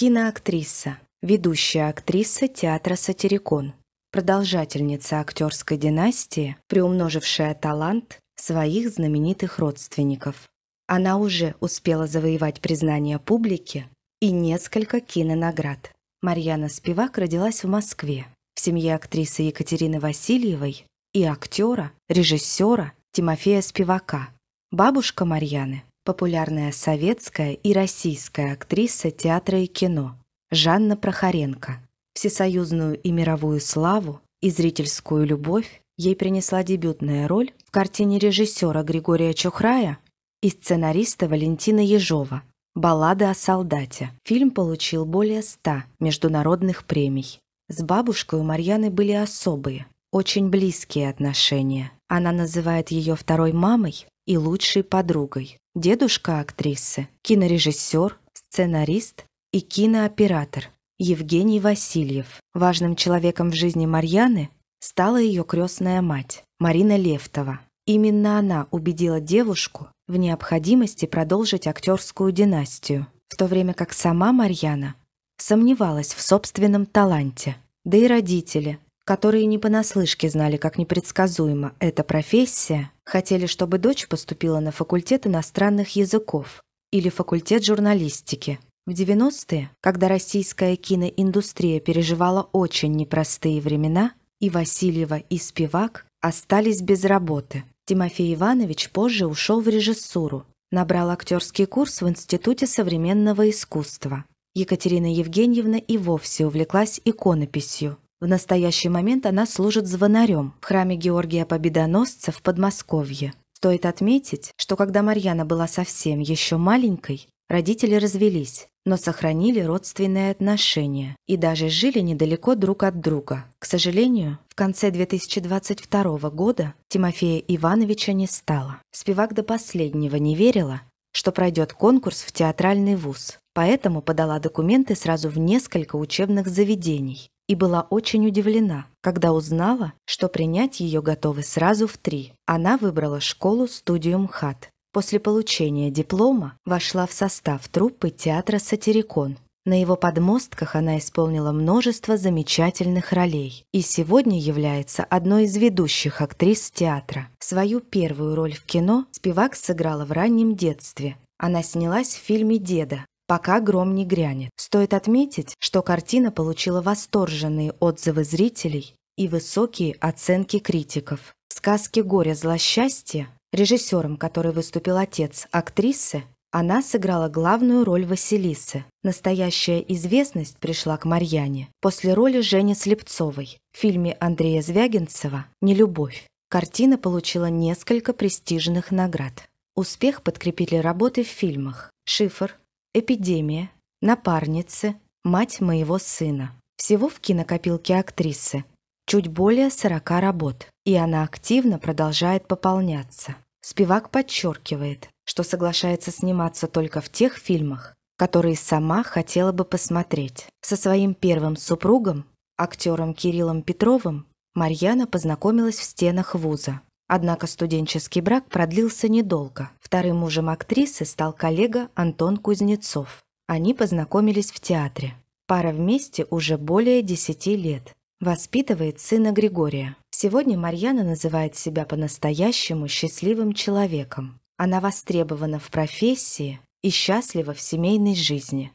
Киноактриса. Ведущая актриса театра «Сатирикон». Продолжательница актерской династии, приумножившая талант своих знаменитых родственников. Она уже успела завоевать признание публики и несколько кинонаград. Марьяна Спивак родилась в Москве в семье актрисы Екатерины Васильевой и актера, режиссера Тимофея Спивака. Бабушка Марьяны популярная советская и российская актриса театра и кино Жанна Прохоренко. Всесоюзную и мировую славу и зрительскую любовь ей принесла дебютная роль в картине режиссера Григория Чухрая и сценариста Валентина Ежова «Баллада о солдате». Фильм получил более ста международных премий. С бабушкой у Марьяны были особые, очень близкие отношения. Она называет ее второй мамой, и лучшей подругой. Дедушка актрисы, кинорежиссер, сценарист и кинооператор Евгений Васильев. Важным человеком в жизни Марьяны стала ее крестная мать Марина Левтова. Именно она убедила девушку в необходимости продолжить актерскую династию, в то время как сама Марьяна сомневалась в собственном таланте. Да и родители которые не понаслышке знали, как непредсказуема эта профессия, хотели, чтобы дочь поступила на факультет иностранных языков или факультет журналистики. В 90-е, когда российская киноиндустрия переживала очень непростые времена, и Васильева, и Спивак остались без работы. Тимофей Иванович позже ушел в режиссуру, набрал актерский курс в Институте современного искусства. Екатерина Евгеньевна и вовсе увлеклась иконописью, в настоящий момент она служит звонарем в храме Георгия Победоносца в Подмосковье. Стоит отметить, что когда Марьяна была совсем еще маленькой, родители развелись, но сохранили родственные отношения и даже жили недалеко друг от друга. К сожалению, в конце 2022 года Тимофея Ивановича не стало. Спивак до последнего не верила, что пройдет конкурс в театральный вуз, поэтому подала документы сразу в несколько учебных заведений и была очень удивлена, когда узнала, что принять ее готовы сразу в три. Она выбрала школу студию МХАТ. После получения диплома вошла в состав труппы театра «Сатирикон». На его подмостках она исполнила множество замечательных ролей и сегодня является одной из ведущих актрис театра. Свою первую роль в кино Спивак сыграла в раннем детстве. Она снялась в фильме «Деда», пока гром не грянет. Стоит отметить, что картина получила восторженные отзывы зрителей и высокие оценки критиков. В сказке «Горе злосчастье» режиссером который выступил отец актрисы, она сыграла главную роль Василисы. Настоящая известность пришла к Марьяне после роли Жени Слепцовой в фильме Андрея Звягинцева «Нелюбовь». Картина получила несколько престижных наград. Успех подкрепили работы в фильмах «Шифр», «Эпидемия», «Напарницы», «Мать моего сына». Всего в кинокопилке актрисы чуть более 40 работ, и она активно продолжает пополняться. Спивак подчеркивает, что соглашается сниматься только в тех фильмах, которые сама хотела бы посмотреть. Со своим первым супругом, актером Кириллом Петровым, Марьяна познакомилась в стенах вуза. Однако студенческий брак продлился недолго. Вторым мужем актрисы стал коллега Антон Кузнецов. Они познакомились в театре. Пара вместе уже более 10 лет. Воспитывает сына Григория. Сегодня Марьяна называет себя по-настоящему счастливым человеком. Она востребована в профессии и счастлива в семейной жизни.